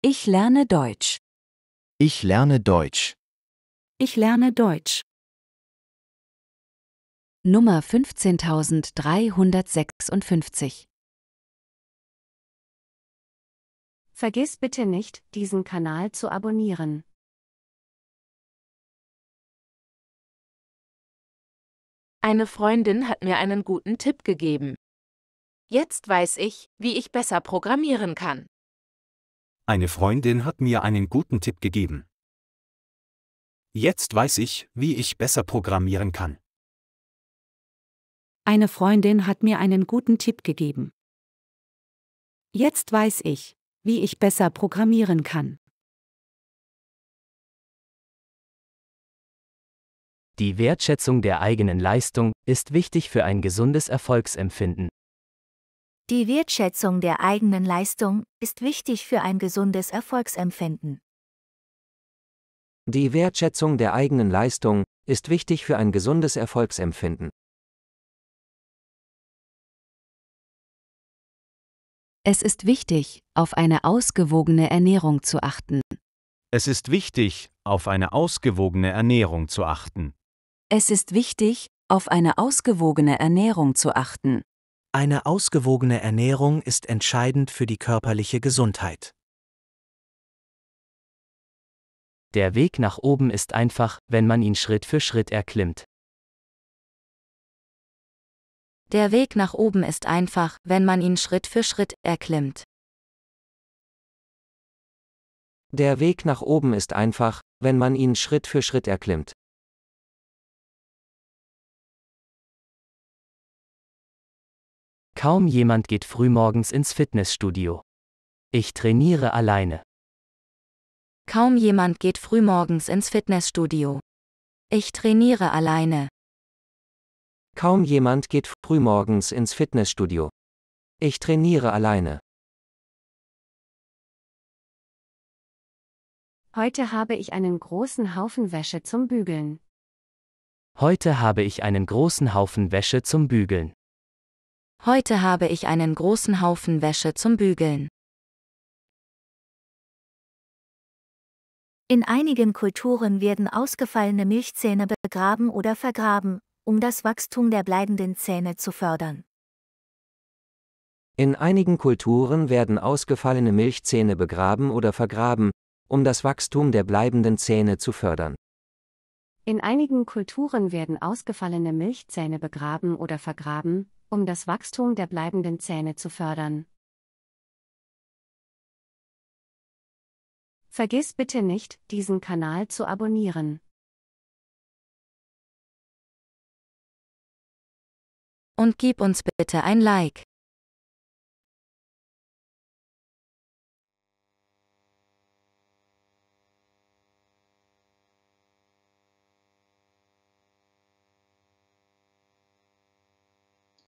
Ich lerne Deutsch. Ich lerne Deutsch. Ich lerne Deutsch. Nummer 15356. Vergiss bitte nicht, diesen Kanal zu abonnieren. Eine Freundin hat mir einen guten Tipp gegeben. Jetzt weiß ich, wie ich besser programmieren kann. Eine Freundin hat mir einen guten Tipp gegeben. Jetzt weiß ich, wie ich besser programmieren kann. Eine Freundin hat mir einen guten Tipp gegeben. Jetzt weiß ich, wie ich besser programmieren kann. Die Wertschätzung der eigenen Leistung ist wichtig für ein gesundes Erfolgsempfinden. Die Wertschätzung der eigenen Leistung ist wichtig für ein gesundes Erfolgsempfinden. Die Wertschätzung der eigenen Leistung ist wichtig für ein gesundes Erfolgsempfinden. Es ist wichtig, auf eine ausgewogene Ernährung zu achten. Es ist wichtig, auf eine ausgewogene Ernährung zu achten. Es ist wichtig, auf eine ausgewogene Ernährung zu achten. Eine ausgewogene Ernährung ist entscheidend für die körperliche Gesundheit. Der Weg nach oben ist einfach, wenn man ihn Schritt für Schritt erklimmt. Der Weg nach oben ist einfach, wenn man ihn Schritt für Schritt erklimmt. Der Weg nach oben ist einfach, wenn man ihn Schritt für Schritt erklimmt. Kaum jemand geht frühmorgens ins Fitnessstudio. Ich trainiere alleine. Kaum jemand geht frühmorgens ins Fitnessstudio. Ich trainiere alleine. Kaum jemand geht frühmorgens ins Fitnessstudio. Ich trainiere alleine. Heute habe ich einen großen Haufen Wäsche zum Bügeln. Heute habe ich einen großen Haufen Wäsche zum Bügeln. Heute habe ich einen großen Haufen Wäsche zum Bügeln. In einigen Kulturen werden ausgefallene Milchzähne begraben oder vergraben, um das Wachstum der bleibenden Zähne zu fördern. In einigen Kulturen werden ausgefallene Milchzähne begraben oder vergraben, um das Wachstum der bleibenden Zähne zu fördern. In einigen Kulturen werden ausgefallene Milchzähne begraben oder vergraben, um das Wachstum der bleibenden Zähne zu fördern. Vergiss bitte nicht, diesen Kanal zu abonnieren. Und gib uns bitte ein Like.